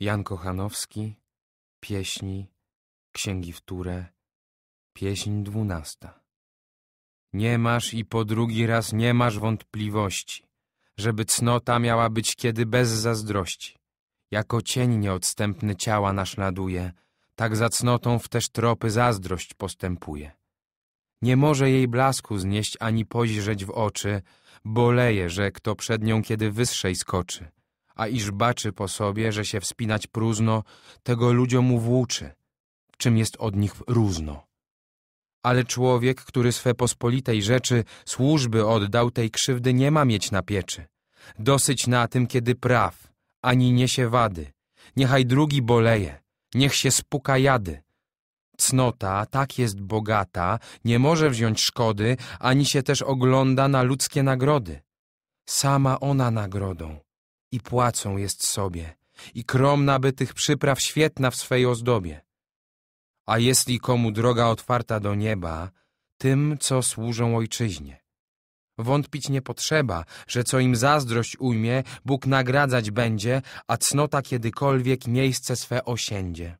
Jan Kochanowski, pieśni, księgi wtóre, pieśń dwunasta. Nie masz i po drugi raz nie masz wątpliwości, żeby cnota miała być kiedy bez zazdrości. Jako cień nieodstępny ciała naśladuje, tak za cnotą w też tropy zazdrość postępuje. Nie może jej blasku znieść ani pozirzeć w oczy, boleje, że kto przed nią kiedy wyższej skoczy a iż baczy po sobie, że się wspinać próżno, tego ludziom włóczy, czym jest od nich różno. Ale człowiek, który swe pospolitej rzeczy służby oddał, tej krzywdy nie ma mieć na pieczy. Dosyć na tym, kiedy praw, ani niesie wady. Niechaj drugi boleje, niech się spuka jady. Cnota tak jest bogata, nie może wziąć szkody, ani się też ogląda na ludzkie nagrody. Sama ona nagrodą i płacą jest sobie, i kromna by tych przypraw świetna w swej ozdobie. A jeśli komu droga otwarta do nieba, tym, co służą ojczyźnie. Wątpić nie potrzeba, że co im zazdrość ujmie, Bóg nagradzać będzie, a cnota kiedykolwiek miejsce swe osiędzie.